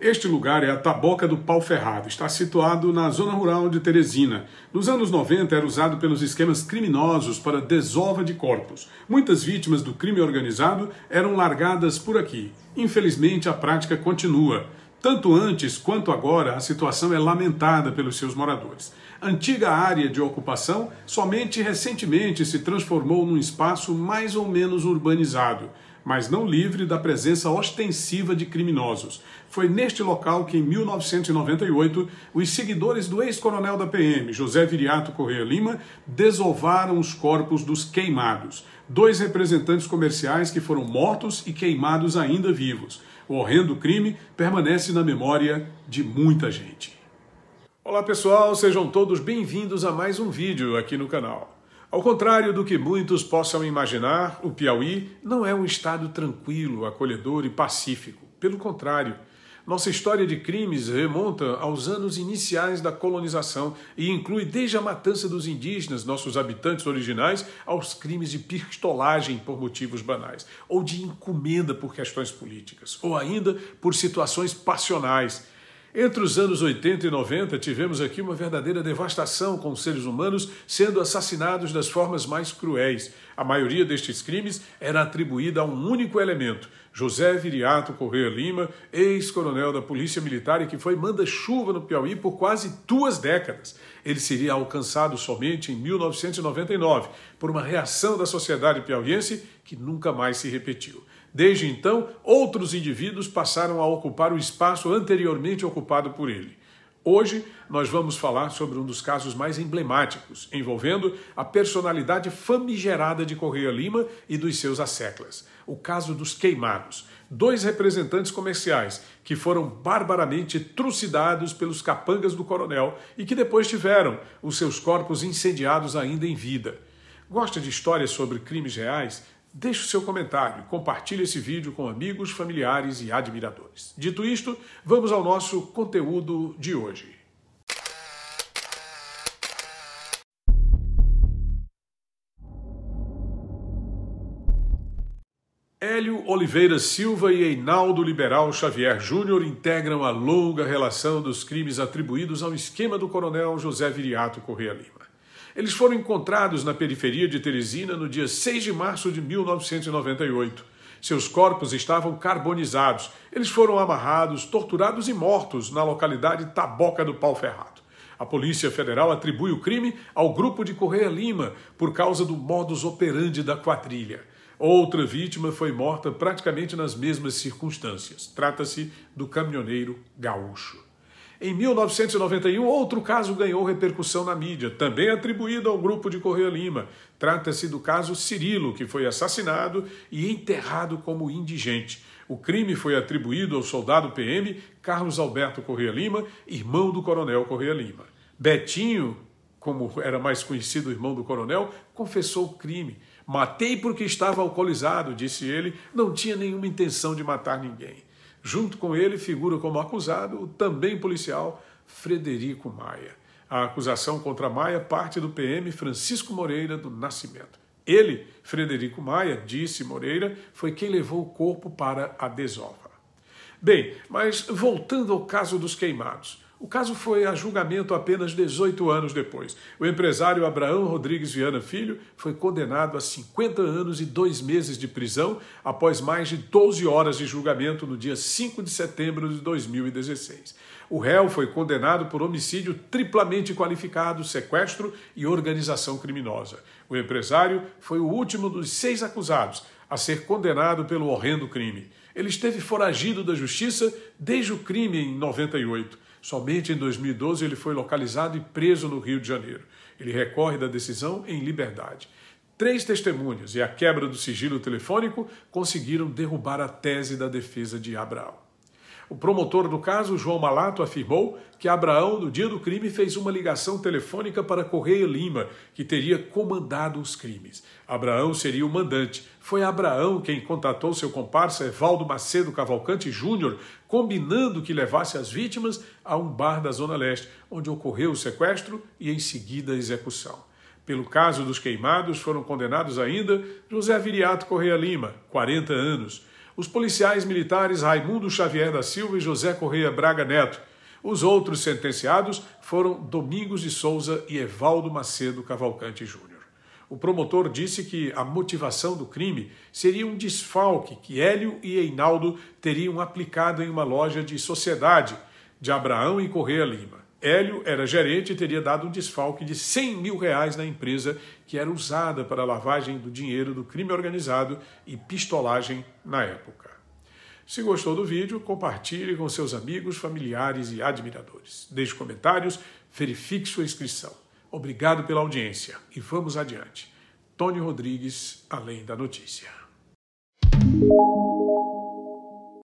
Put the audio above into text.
Este lugar é a Taboca do Pau Ferrado, está situado na zona rural de Teresina. Nos anos 90 era usado pelos esquemas criminosos para desova de corpos. Muitas vítimas do crime organizado eram largadas por aqui. Infelizmente, a prática continua. Tanto antes quanto agora, a situação é lamentada pelos seus moradores. Antiga área de ocupação, somente recentemente se transformou num espaço mais ou menos urbanizado mas não livre da presença ostensiva de criminosos. Foi neste local que, em 1998, os seguidores do ex-coronel da PM, José Viriato Correia Lima, desovaram os corpos dos queimados, dois representantes comerciais que foram mortos e queimados ainda vivos. O horrendo crime permanece na memória de muita gente. Olá pessoal, sejam todos bem-vindos a mais um vídeo aqui no canal. Ao contrário do que muitos possam imaginar, o Piauí não é um estado tranquilo, acolhedor e pacífico. Pelo contrário, nossa história de crimes remonta aos anos iniciais da colonização e inclui desde a matança dos indígenas, nossos habitantes originais, aos crimes de pistolagem por motivos banais, ou de encomenda por questões políticas, ou ainda por situações passionais entre os anos 80 e 90, tivemos aqui uma verdadeira devastação com os seres humanos sendo assassinados das formas mais cruéis. A maioria destes crimes era atribuída a um único elemento: José Viriato Correia Lima, ex-coronel da Polícia Militar e que foi manda-chuva no Piauí por quase duas décadas. Ele seria alcançado somente em 1999 por uma reação da sociedade piauiense que nunca mais se repetiu. Desde então, outros indivíduos passaram a ocupar o espaço anteriormente ocupado por ele. Hoje, nós vamos falar sobre um dos casos mais emblemáticos, envolvendo a personalidade famigerada de Correia Lima e dos seus asseclas, o caso dos queimados, dois representantes comerciais que foram barbaramente trucidados pelos capangas do coronel e que depois tiveram os seus corpos incendiados ainda em vida. Gosta de histórias sobre crimes reais? Deixe o seu comentário, compartilhe esse vídeo com amigos, familiares e admiradores. Dito isto, vamos ao nosso conteúdo de hoje. Hélio Oliveira Silva e Einaldo Liberal Xavier Júnior integram a longa relação dos crimes atribuídos ao esquema do coronel José Viriato Correia Lima. Eles foram encontrados na periferia de Teresina no dia 6 de março de 1998. Seus corpos estavam carbonizados. Eles foram amarrados, torturados e mortos na localidade Taboca do Pau Ferrado. A Polícia Federal atribui o crime ao grupo de Correia Lima por causa do modus operandi da quadrilha. Outra vítima foi morta praticamente nas mesmas circunstâncias. Trata-se do caminhoneiro gaúcho. Em 1991, outro caso ganhou repercussão na mídia, também atribuído ao grupo de Correia Lima. Trata-se do caso Cirilo, que foi assassinado e enterrado como indigente. O crime foi atribuído ao soldado PM Carlos Alberto Correia Lima, irmão do coronel Correia Lima. Betinho, como era mais conhecido o irmão do coronel, confessou o crime. Matei porque estava alcoolizado, disse ele, não tinha nenhuma intenção de matar ninguém. Junto com ele figura como acusado o também policial Frederico Maia. A acusação contra Maia parte do PM Francisco Moreira do Nascimento. Ele, Frederico Maia, disse Moreira, foi quem levou o corpo para a desova. Bem, mas voltando ao caso dos queimados. O caso foi a julgamento apenas 18 anos depois. O empresário Abraão Rodrigues Viana Filho foi condenado a 50 anos e dois meses de prisão após mais de 12 horas de julgamento no dia 5 de setembro de 2016. O réu foi condenado por homicídio triplamente qualificado, sequestro e organização criminosa. O empresário foi o último dos seis acusados a ser condenado pelo horrendo crime. Ele esteve foragido da justiça desde o crime em 98. Somente em 2012 ele foi localizado e preso no Rio de Janeiro. Ele recorre da decisão em liberdade. Três testemunhas e a quebra do sigilo telefônico conseguiram derrubar a tese da defesa de Abraão. O promotor do caso, João Malato, afirmou que Abraão, no dia do crime, fez uma ligação telefônica para Correia Lima, que teria comandado os crimes. Abraão seria o mandante. Foi Abraão quem contatou seu comparsa Evaldo Macedo Cavalcante Júnior, combinando que levasse as vítimas a um bar da Zona Leste, onde ocorreu o sequestro e, em seguida, a execução. Pelo caso dos queimados, foram condenados ainda José Viriato Correia Lima, 40 anos os policiais militares Raimundo Xavier da Silva e José Correia Braga Neto. Os outros sentenciados foram Domingos de Souza e Evaldo Macedo Cavalcante Júnior. O promotor disse que a motivação do crime seria um desfalque que Hélio e Einaldo teriam aplicado em uma loja de sociedade de Abraão e Correia Lima. Hélio era gerente e teria dado um desfalque de 100 mil reais na empresa que era usada para lavagem do dinheiro do crime organizado e pistolagem na época. Se gostou do vídeo, compartilhe com seus amigos, familiares e admiradores. Deixe comentários, verifique sua inscrição. Obrigado pela audiência e vamos adiante. Tony Rodrigues, Além da Notícia.